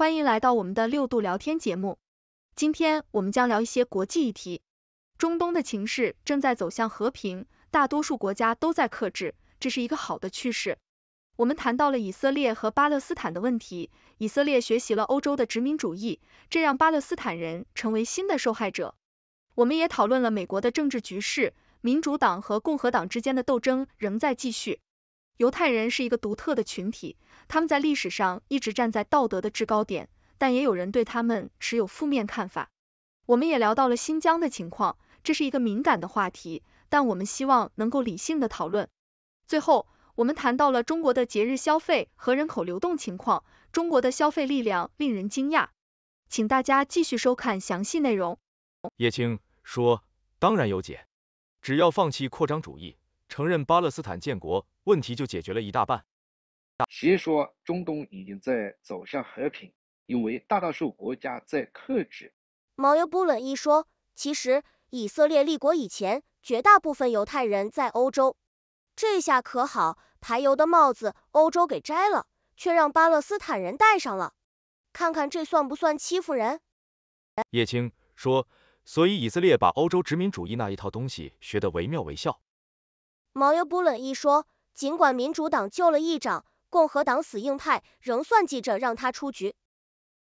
欢迎来到我们的六度聊天节目。今天我们将聊一些国际议题。中东的情势正在走向和平，大多数国家都在克制，这是一个好的趋势。我们谈到了以色列和巴勒斯坦的问题，以色列学习了欧洲的殖民主义，这让巴勒斯坦人成为新的受害者。我们也讨论了美国的政治局势，民主党和共和党之间的斗争仍在继续。犹太人是一个独特的群体，他们在历史上一直站在道德的制高点，但也有人对他们持有负面看法。我们也聊到了新疆的情况，这是一个敏感的话题，但我们希望能够理性的讨论。最后，我们谈到了中国的节日消费和人口流动情况，中国的消费力量令人惊讶。请大家继续收看详细内容。叶青说，当然有解，只要放弃扩张主义，承认巴勒斯坦建国。问题就解决了一大半。谁说中东已经在走向和平？因为大多数国家在克制。毛尤布伦一说，其实以色列立国以前，绝大部分犹太人在欧洲。这下可好，排油的帽子欧洲给摘了，却让巴勒斯坦人戴上了。看看这算不算欺负人？叶青说，所以以色列把欧洲殖民主义那一套东西学得惟妙惟肖。毛尤布伦一说。尽管民主党救了议长，共和党死硬派仍算计着让他出局。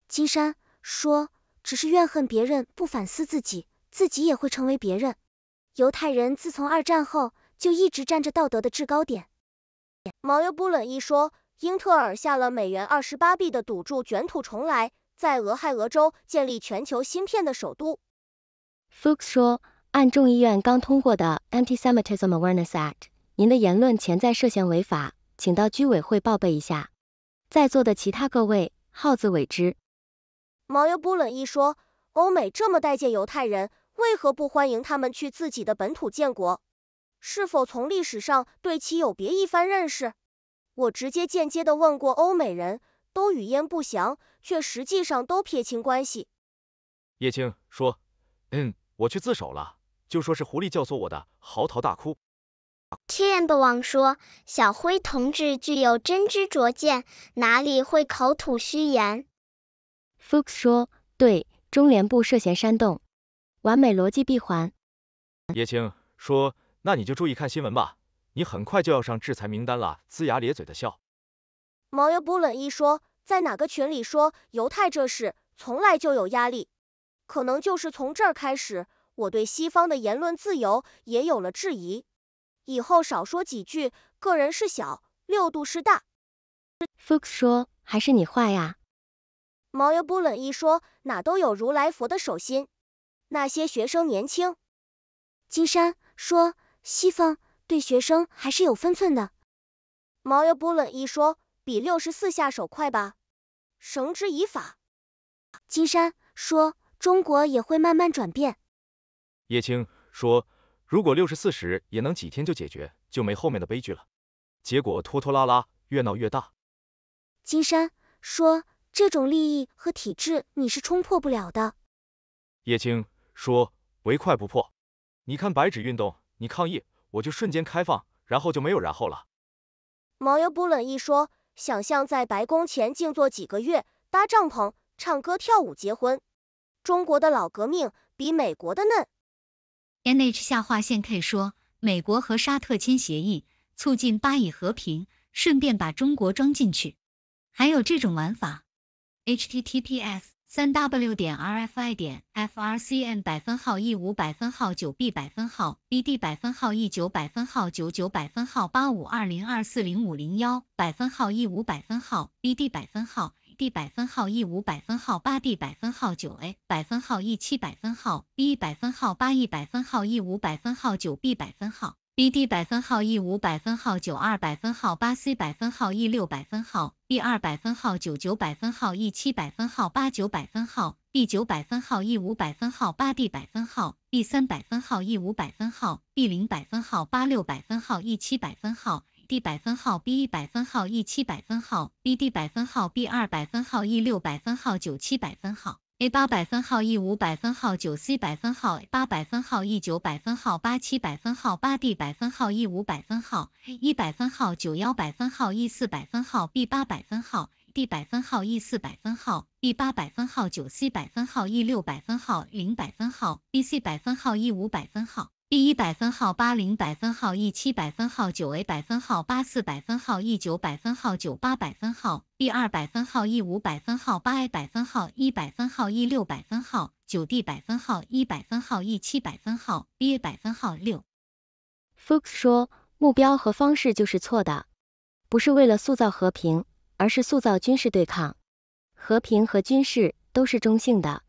金山说，只是怨恨别人不反思自己，自己也会成为别人。犹太人自从二战后就一直占着道德的制高点。毛 a 布伦一说，英特尔下了美元二十八亿的赌注，卷土重来，在俄亥俄州建立全球芯片的首都。Fox 说，按众议院刚通过的 Anti-Semitism Awareness Act。您的言论潜在涉嫌违法，请到居委会报备一下。在座的其他各位，好自为之。毛友不冷一说，欧美这么待见犹太人，为何不欢迎他们去自己的本土建国？是否从历史上对其有别一番认识？我直接间接的问过欧美人，都语焉不详，却实际上都撇清关系。叶青说，嗯，我去自首了，就说是狐狸教唆我的，嚎啕大哭。t i n 王说，小辉同志具有真知灼见，哪里会口吐虚言。Fox 说，对，中联部涉嫌煽动，完美逻辑闭环。叶青说，那你就注意看新闻吧，你很快就要上制裁名单了，呲牙咧嘴的笑。m a y e b o h l 一说，在哪个群里说犹太这事，从来就有压力，可能就是从这儿开始，我对西方的言论自由也有了质疑。以后少说几句，个人是小，六度是大。Fox 说，还是你坏呀。毛油不冷一说，哪都有如来佛的手心。那些学生年轻。金山说，西方对学生还是有分寸的。毛油不冷一说，比六十四下手快吧。绳之以法。金山说，中国也会慢慢转变。叶青说。如果六十四时也能几天就解决，就没后面的悲剧了。结果拖拖拉拉，越闹越大。金山说，这种利益和体制你是冲破不了的。叶青说，唯快不破。你看白纸运动，你抗议，我就瞬间开放，然后就没有然后了。毛友不冷一说，想象在白宫前静坐几个月，搭帐篷，唱歌跳舞结婚。中国的老革命比美国的嫩。nh 下划线 k 说美国和沙特签协议促进巴以和平顺便把中国装进去还有这种玩法 https 三 w 点 rfi 点 frcn 百分号 e 五百分号九 b 百分号 bd 百分号 e 九百分号九九百分号八五二零二四零五零幺百分号 e 五百分号 bd 百分号 d 百分号 E 五百分号八 d 百分号九 a 百分号 E 七百分号 b 百分号八 E 百分号 E 五百分号九 b 百分号 b d 百分号 E 五百分号九二百分号八 c 百分号 E 六百分号 b 二百分号九九百分号 E 七百分号八九百分号 b 九百分号 E 五百分号八 d 百分号 b 三百分号 E 五百分号 b 零百分号八六百分号 E 七百分号。d 百分号 b 一百分号 e 七百分号 b d 百分号 b 二百分号 e 六百分号九七百分号 a 八百分号 e 五百分号九 c 百分号 a 八百分号 e 九百分号八七百分号八 d 百分号 e 五百分号一百分号九幺百分号 e 四百分号 b 八百分号 d 百分号 e 四百分号 b 八百分号九 c 百分号 e 六百分号零百分号 b c 百分号 e 五百分号第一百分号八零百分号一七百分号九 a 百分号八四百分号一九百分号九八百分号 b 二百分号 e 五百分号八 a 百分号一百分号 e 六百分号九 d 百分号一百分号 e 七百分号 b 百分号六。Fox 说，目标和方式就是错的，不是为了塑造和平，而是塑造军事对抗。和平和军事都是中性的，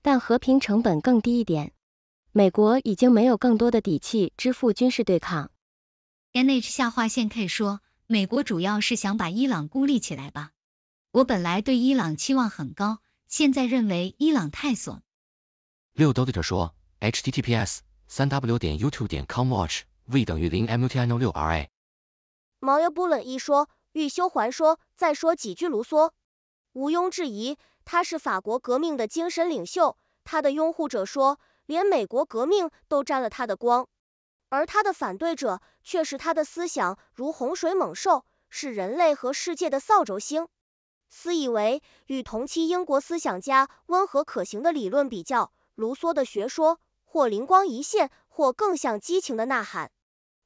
但和平成本更低一点。美国已经没有更多的底气支付军事对抗。N H 下划线 K 说，美国主要是想把伊朗孤立起来吧。我本来对伊朗期望很高，现在认为伊朗太怂。六斗者说，H T T P S 三 W 点 U T U b 点 C O M WATCH V 等于零 M U T I N O 六 R A。毛又不冷一说，玉修环说，再说几句卢梭。毋庸置疑，他是法国革命的精神领袖。他的拥护者说。连美国革命都沾了他的光，而他的反对者却是他的思想如洪水猛兽，是人类和世界的扫帚星。私以为与同期英国思想家温和可行的理论比较，卢梭的学说或灵光一现，或更像激情的呐喊，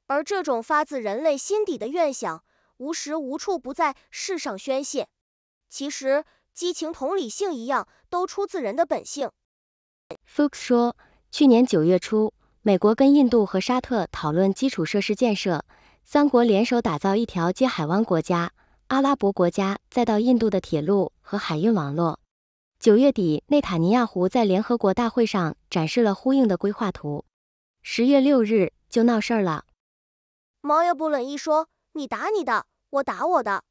而这种发自人类心底的愿想，无时无处不在世上宣泄。其实，激情同理性一样，都出自人的本性。f 福 k 说。去年九月初，美国跟印度和沙特讨论基础设施建设，三国联手打造一条接海湾国家、阿拉伯国家再到印度的铁路和海运网络。九月底，内塔尼亚胡在联合国大会上展示了呼应的规划图。十月六日就闹事儿了，毛也不冷一说，你打你的，我打我的，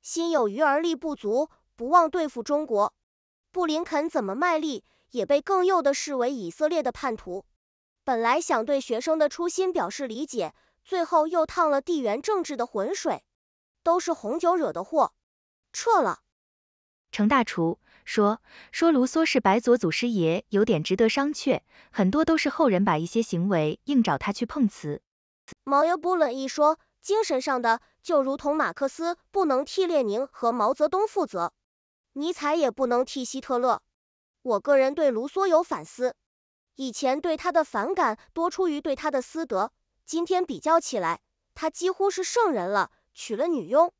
心有余而力不足，不忘对付中国。布林肯怎么卖力？也被更右的视为以色列的叛徒。本来想对学生的初心表示理解，最后又趟了地缘政治的浑水，都是红酒惹的祸。撤了。程大厨说说卢梭是白左祖师爷有点值得商榷，很多都是后人把一些行为硬找他去碰瓷。毛尤布伦一说，精神上的就如同马克思不能替列宁和毛泽东负责，尼采也不能替希特勒。我个人对卢梭有反思，以前对他的反感多出于对他的私德，今天比较起来，他几乎是圣人了，娶了女佣，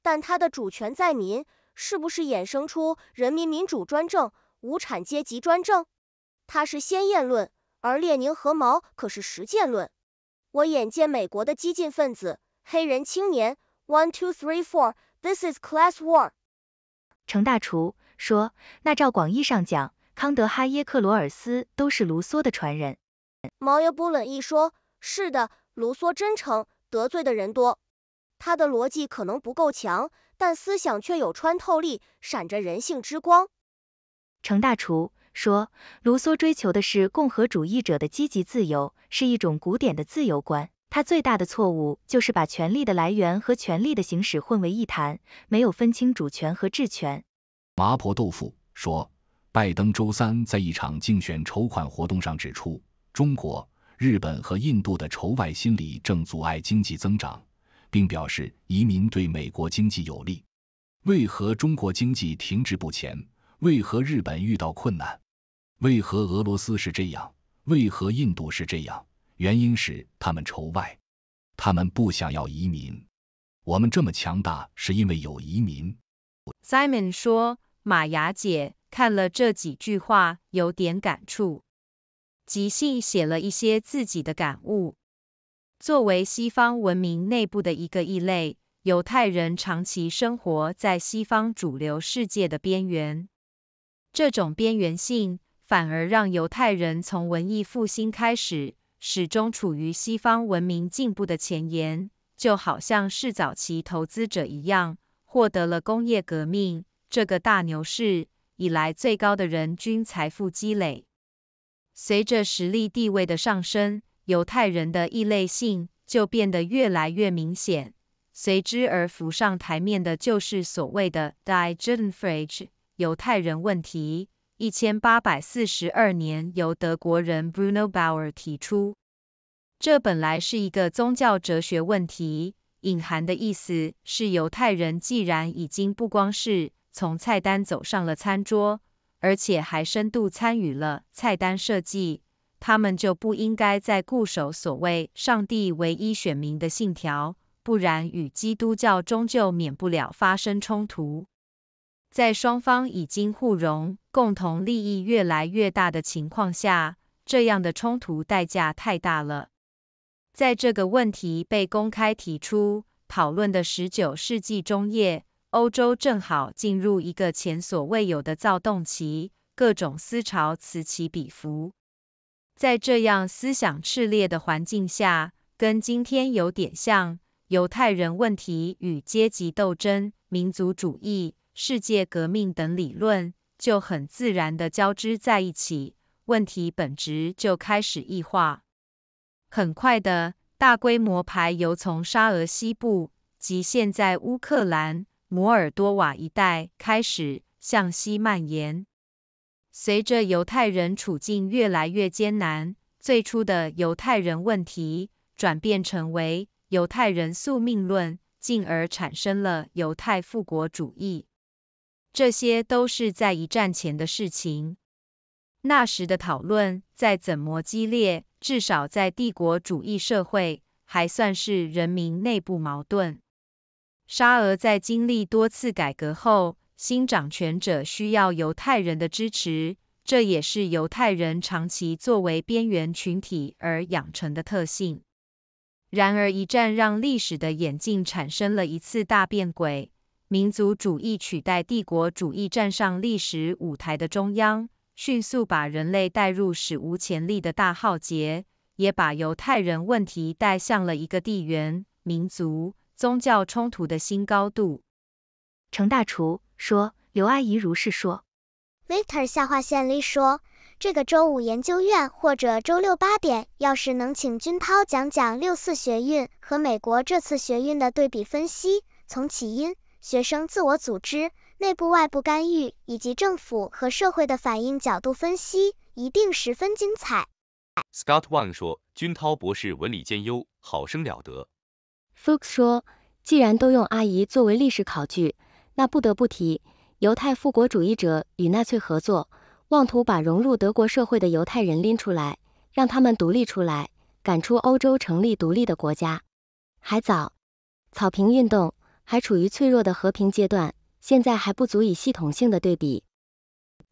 但他的主权在民，是不是衍生出人民民主专政、无产阶级专政？他是先验论，而列宁和毛可是实践论。我眼见美国的激进分子、黑人青年，one two three four，this is class war。程大厨。说，那照广义上讲，康德、哈耶克、罗尔斯都是卢梭的传人。毛耶布冷一说，是的，卢梭真诚，得罪的人多，他的逻辑可能不够强，但思想却有穿透力，闪着人性之光。程大厨说，卢梭追求的是共和主义者的积极自由，是一种古典的自由观。他最大的错误就是把权力的来源和权力的行使混为一谈，没有分清主权和治权。麻婆豆腐说，拜登周三在一场竞选筹款活动上指出，中国、日本和印度的仇外心理正阻碍经济增长，并表示移民对美国经济有利。为何中国经济停滞不前？为何日本遇到困难？为何俄罗斯是这样？为何印度是这样？原因是他们仇外，他们不想要移民。我们这么强大是因为有移民。Simon 说。马雅姐看了这几句话，有点感触，即兴写了一些自己的感悟。作为西方文明内部的一个异类，犹太人长期生活在西方主流世界的边缘，这种边缘性反而让犹太人从文艺复兴开始，始终处于西方文明进步的前沿，就好像是早期投资者一样，获得了工业革命。这个大牛市以来最高的人均财富积累，随着实力地位的上升，犹太人的异类性就变得越来越明显。随之而浮上台面的就是所谓的 Die Judenfrage（ 犹太人问题）。一千八百四十二年，由德国人 Bruno Bauer 提出。这本来是一个宗教哲学问题，隐含的意思是犹太人既然已经不光是从菜单走上了餐桌，而且还深度参与了菜单设计，他们就不应该再固守所谓“上帝唯一选民”的信条，不然与基督教终究免不了发生冲突。在双方已经互融、共同利益越来越大的情况下，这样的冲突代价太大了。在这个问题被公开提出讨论的19世纪中叶。欧洲正好进入一个前所未有的躁动期，各种思潮此起彼伏。在这样思想炽烈的环境下，跟今天有点像，犹太人问题、与阶级斗争、民族主义、世界革命等理论，就很自然的交织在一起。问题本质就开始异化。很快的，大规模排犹从沙俄西部及现在乌克兰。摩尔多瓦一带开始向西蔓延，随着犹太人处境越来越艰难，最初的犹太人问题转变成为犹太人宿命论，进而产生了犹太复国主义。这些都是在一战前的事情。那时的讨论再怎么激烈，至少在帝国主义社会还算是人民内部矛盾。沙俄在经历多次改革后，新掌权者需要犹太人的支持，这也是犹太人长期作为边缘群体而养成的特性。然而，一战让历史的演进产生了一次大变轨，民族主义取代帝国主义，站上历史舞台的中央，迅速把人类带入史无前例的大浩劫，也把犹太人问题带向了一个地缘民族。宗教冲突的新高度，程大厨说，刘阿姨如是说。Victor 下划线里说，这个周五研究院或者周六八点，要是能请军涛讲讲六四学运和美国这次学运的对比分析，从起因、学生自我组织、内部外部干预以及政府和社会的反应角度分析，一定十分精彩。Scott Wang 说，军涛博士文理兼优，好生了得。Fuchs 说，既然都用阿姨作为历史考据，那不得不提犹太复国主义者与纳粹合作，妄图把融入德国社会的犹太人拎出来，让他们独立出来，赶出欧洲，成立独立的国家。还早，草坪运动还处于脆弱的和平阶段，现在还不足以系统性的对比。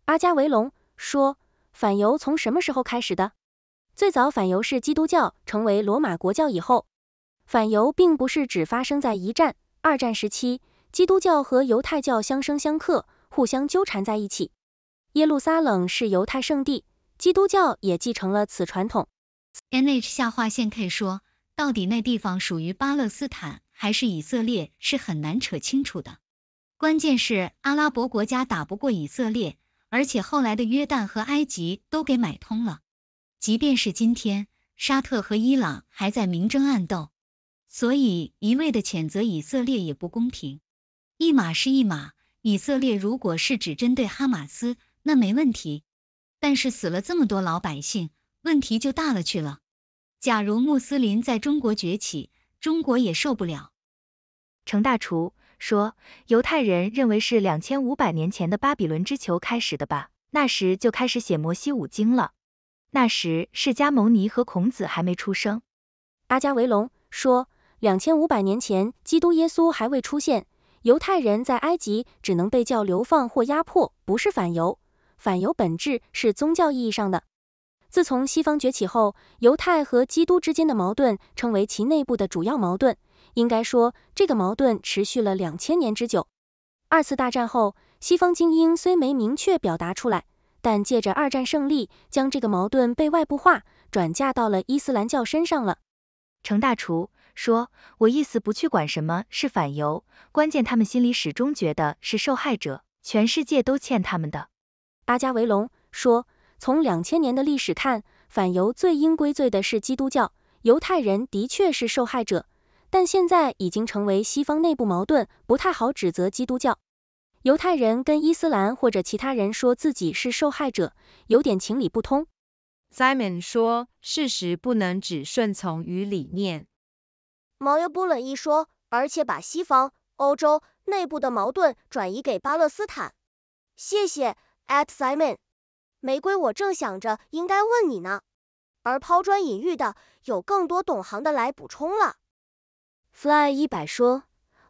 阿加维隆说，反犹从什么时候开始的？最早反犹是基督教成为罗马国教以后。反犹并不是只发生在一战、二战时期，基督教和犹太教相生相克，互相纠缠在一起。耶路撒冷是犹太圣地，基督教也继承了此传统。N H 下划线 K 说，到底那地方属于巴勒斯坦还是以色列是很难扯清楚的。关键是阿拉伯国家打不过以色列，而且后来的约旦和埃及都给买通了。即便是今天，沙特和伊朗还在明争暗斗。所以一味的谴责以色列也不公平，一码是一码，以色列如果是只针对哈马斯，那没问题，但是死了这么多老百姓，问题就大了去了。假如穆斯林在中国崛起，中国也受不了。程大厨说，犹太人认为是两千五百年前的巴比伦之囚开始的吧，那时就开始写摩西五经了，那时释迦牟尼和孔子还没出生。阿加维隆说。两千五百年前，基督耶稣还未出现，犹太人在埃及只能被叫流放或压迫，不是反犹。反犹本质是宗教意义上的。自从西方崛起后，犹太和基督之间的矛盾成为其内部的主要矛盾。应该说，这个矛盾持续了两千年之久。二次大战后，西方精英虽没明确表达出来，但借着二战胜利，将这个矛盾被外部化，转嫁到了伊斯兰教身上了。程大厨。说，我意思不去管什么是反犹，关键他们心里始终觉得是受害者，全世界都欠他们的。阿加维隆说，从两千年的历史看，反犹最应归罪的是基督教，犹太人的确是受害者，但现在已经成为西方内部矛盾，不太好指责基督教。犹太人跟伊斯兰或者其他人说自己是受害者，有点情理不通。Simon 说，事实不能只顺从于理念。毛右不冷一说，而且把西方、欧洲内部的矛盾转移给巴勒斯坦。谢谢，at Simon。玫瑰，我正想着应该问你呢。而抛砖引玉的，有更多懂行的来补充了。Fly 一百说，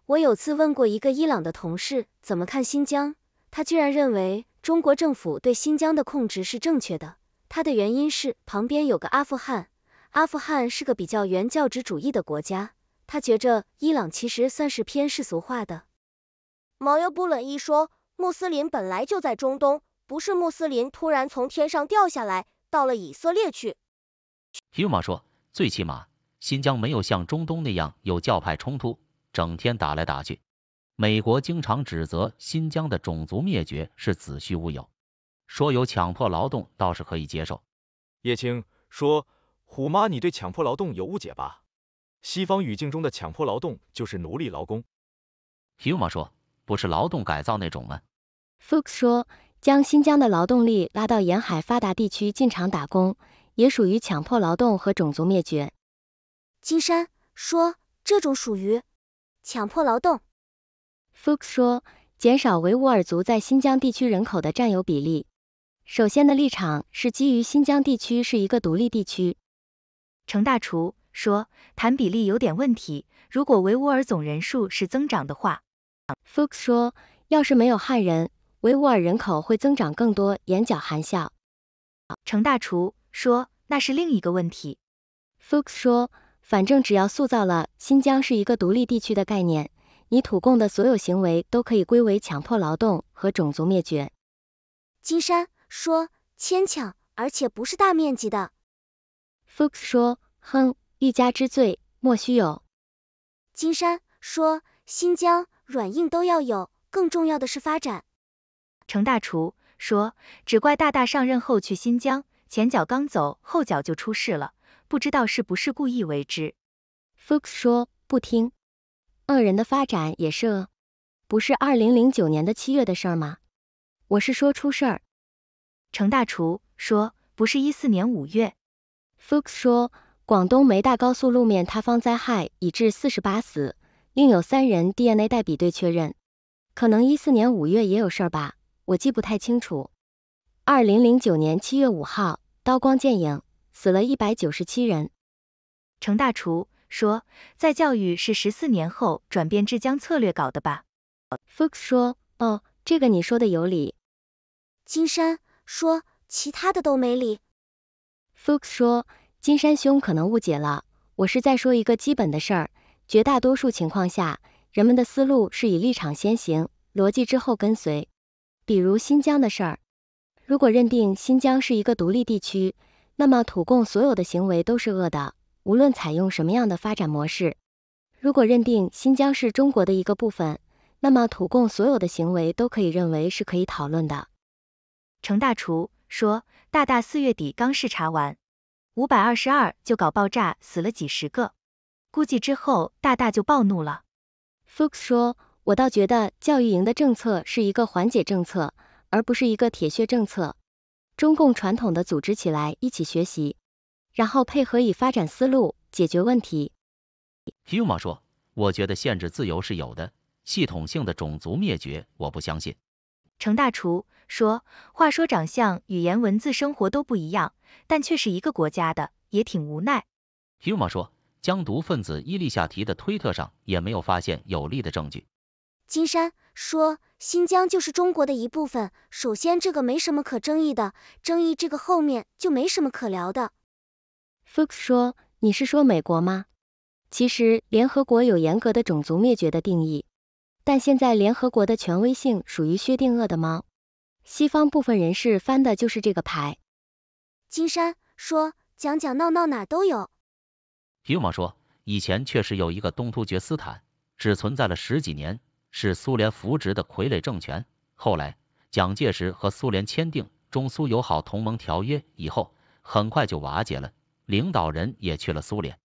我有次问过一个伊朗的同事怎么看新疆，他居然认为中国政府对新疆的控制是正确的，他的原因是旁边有个阿富汗，阿富汗是个比较原教旨主义的国家。他觉着伊朗其实算是偏世俗化的。毛尤布冷一说，穆斯林本来就在中东，不是穆斯林突然从天上掉下来到了以色列去。皮马说，最起码新疆没有像中东那样有教派冲突，整天打来打去。美国经常指责新疆的种族灭绝是子虚乌有，说有强迫劳动倒是可以接受。叶青说，虎妈你对强迫劳动有误解吧？西方语境中的强迫劳动就是奴隶劳工。Huma 说，不是劳动改造那种吗？Fuchs 说，将新疆的劳动力拉到沿海发达地区进厂打工，也属于强迫劳动和种族灭绝。金山说，这种属于强迫劳动。Fuchs 说，减少维吾尔族在新疆地区人口的占有比例。首先的立场是基于新疆地区是一个独立地区。程大厨。说，谈比例有点问题。如果维吾尔总人数是增长的话，Fuchs 说，要是没有汉人，维吾尔人口会增长更多，眼角含笑。程大厨说，那是另一个问题。Fuchs 说，反正只要塑造了新疆是一个独立地区的概念，你土共的所有行为都可以归为强迫劳动和种族灭绝。金山说，牵强，而且不是大面积的。Fuchs 说，哼。欲加之罪，莫须有。金山说新疆软硬都要有，更重要的是发展。程大厨说只怪大大上任后去新疆，前脚刚走，后脚就出事了，不知道是不是故意为之。f h s 说不听，恶人的发展也是恶，不是二零零九年的七月的事吗？我是说出事儿。程大厨说不是一四年五月。f h s 说。广东梅大高速路面塌方灾害已致四十八死，另有三人 DNA 代比对确认。可能一四年五月也有事儿吧，我记不太清楚。二零零九年七月五号，刀光剑影，死了一百九十七人。程大厨说，在教育是十四年后转变治江策略搞的吧。Fox 说，哦，这个你说的有理。金山说，其他的都没理。Fox 说。金山兄可能误解了，我是在说一个基本的事儿。绝大多数情况下，人们的思路是以立场先行，逻辑之后跟随。比如新疆的事儿，如果认定新疆是一个独立地区，那么土共所有的行为都是恶的，无论采用什么样的发展模式。如果认定新疆是中国的一个部分，那么土共所有的行为都可以认为是可以讨论的。程大厨说，大大四月底刚视察完。五百二十二就搞爆炸，死了几十个，估计之后大大就暴怒了。Fox 说，我倒觉得教育营的政策是一个缓解政策，而不是一个铁血政策。中共传统的组织起来一起学习，然后配合以发展思路解决问题。Huma 说，我觉得限制自由是有的，系统性的种族灭绝我不相信。程大厨说，话说长相、语言、文字、生活都不一样，但却是一个国家的，也挺无奈。Uma 说，江独分子伊利夏提的推特上也没有发现有力的证据。金山说，新疆就是中国的一部分，首先这个没什么可争议的，争议这个后面就没什么可聊的。Fox 说，你是说美国吗？其实联合国有严格的种族灭绝的定义。但现在联合国的权威性属于薛定谔的猫。西方部分人士翻的就是这个牌。金山说，讲讲闹闹哪都有。皮姆说，以前确实有一个东突厥斯坦，只存在了十几年，是苏联扶植的傀儡政权。后来蒋介石和苏联签订中苏友好同盟条约以后，很快就瓦解了，领导人也去了苏联。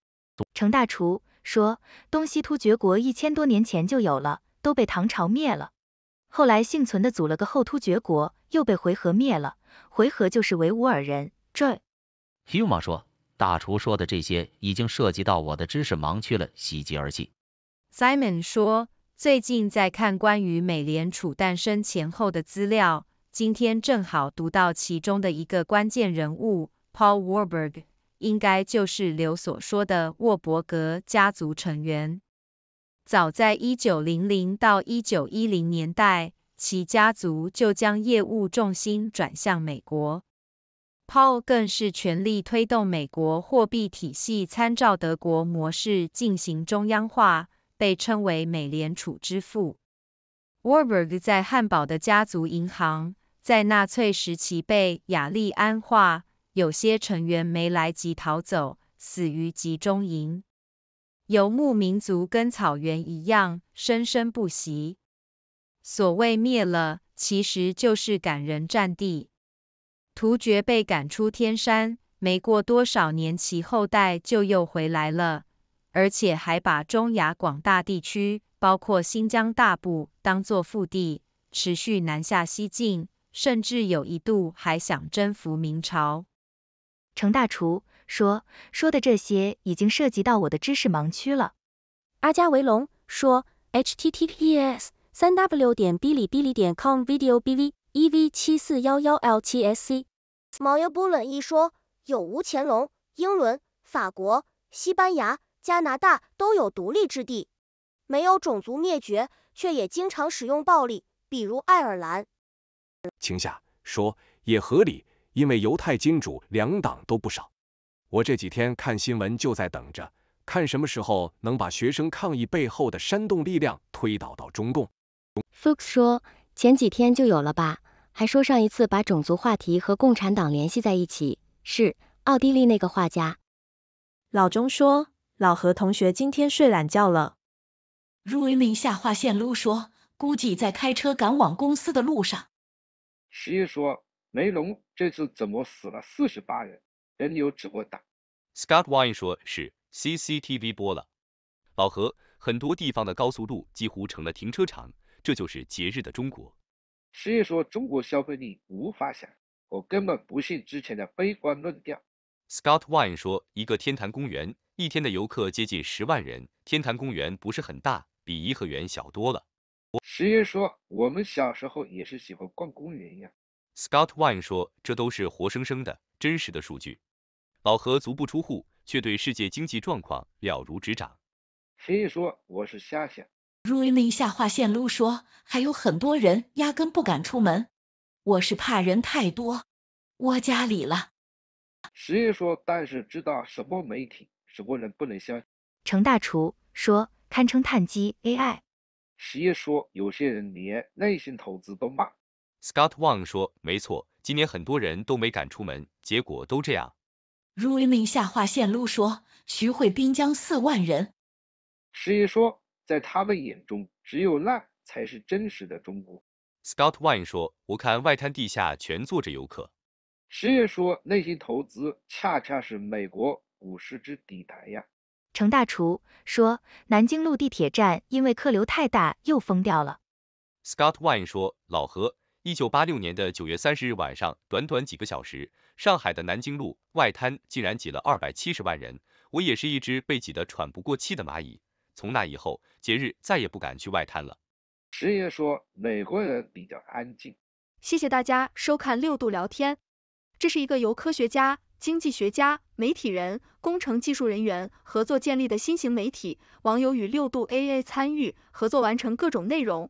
程大厨说，东西突厥国一千多年前就有了。都被唐朝灭了，后来幸存的组了个后突厥国，又被回纥灭了。回纥就是维吾尔人。对，Huma 说，大厨说的这些已经涉及到我的知识盲区了，喜极而泣。Simon 说，最近在看关于美联储诞生前后的资料，今天正好读到其中的一个关键人物 Paul Warburg，应该就是刘所说的沃伯格家族成员。早在1900到1910年代，其家族就将业务重心转向美国。Paul 更是全力推动美国货币体系参照德国模式进行中央化，被称为“美联储之父”。Warburg 在汉堡的家族银行在纳粹时期被雅利安化，有些成员没来及逃走，死于集中营。游牧民族跟草原一样生生不息，所谓灭了，其实就是赶人占地。突厥被赶出天山，没过多少年，其后代就又回来了，而且还把中亚广大地区，包括新疆大部，当做腹地，持续南下西进，甚至有一度还想征服明朝。程大厨。说说的这些已经涉及到我的知识盲区了。阿加维龙说 h t t p s 三 w 点 b 哩哔哩 b c o m v i d e o b v e v 7 4 1 1 l t s c 毛尤布伦一说，有无乾隆，英伦、法国、西班牙、加拿大都有独立之地，没有种族灭绝，却也经常使用暴力，比如爱尔兰。晴夏说，也合理，因为犹太金主两党都不少。我这几天看新闻，就在等着看什么时候能把学生抗议背后的煽动力量推倒到中共。Fox 说前几天就有了吧，还说上一次把种族话题和共产党联系在一起是奥地利那个画家。老钟说老何同学今天睡懒觉了。r u i i n g 下划线撸说估计在开车赶往公司的路上。十一说梅龙这次怎么死了四十八人？人流只会大。s c o t t Wine 说是 CCTV 播了。老何，很多地方的高速路几乎成了停车场，这就是节日的中国。师月说中国消费力无法想，我根本不信之前的悲观论调。Scott Wine 说一个天坛公园一天的游客接近十万人，天坛公园不是很大，比颐和园小多了。师月说我们小时候也是喜欢逛公园呀。Scott Wine 说，这都是活生生的真实的数据。老何足不出户，却对世界经济状况了如指掌。谁说，我是瞎想。Ruling 下划线撸说，还有很多人压根不敢出门，我是怕人太多窝家里了。十一说，但是知道什么媒体，什么人不能信。程大厨说，堪称碳基 AI。十一说，有些人连耐心投资都骂。Scott Wang 说，没错，今年很多人都没敢出门，结果都这样。Rui Ling 下划线路说，徐汇滨江四万人。师爷说，在他们眼中，只有那才是真实的中国。Scott Wang 说，我看外滩地下全坐着游客。师爷说，那些投资恰恰是美国股市之底牌呀。程大厨说，南京路地铁站因为客流太大又封掉了。Scott Wang 说，老何。一九八六年的九月三十日晚上，短短几个小时，上海的南京路外滩竟然挤了二百七十万人，我也是一只被挤得喘不过气的蚂蚁。从那以后，节日再也不敢去外滩了。石爷说，美国人比较安静。谢谢大家收看六度聊天，这是一个由科学家、经济学家、媒体人、工程技术人员合作建立的新型媒体，网友与六度 AA 参与合作完成各种内容。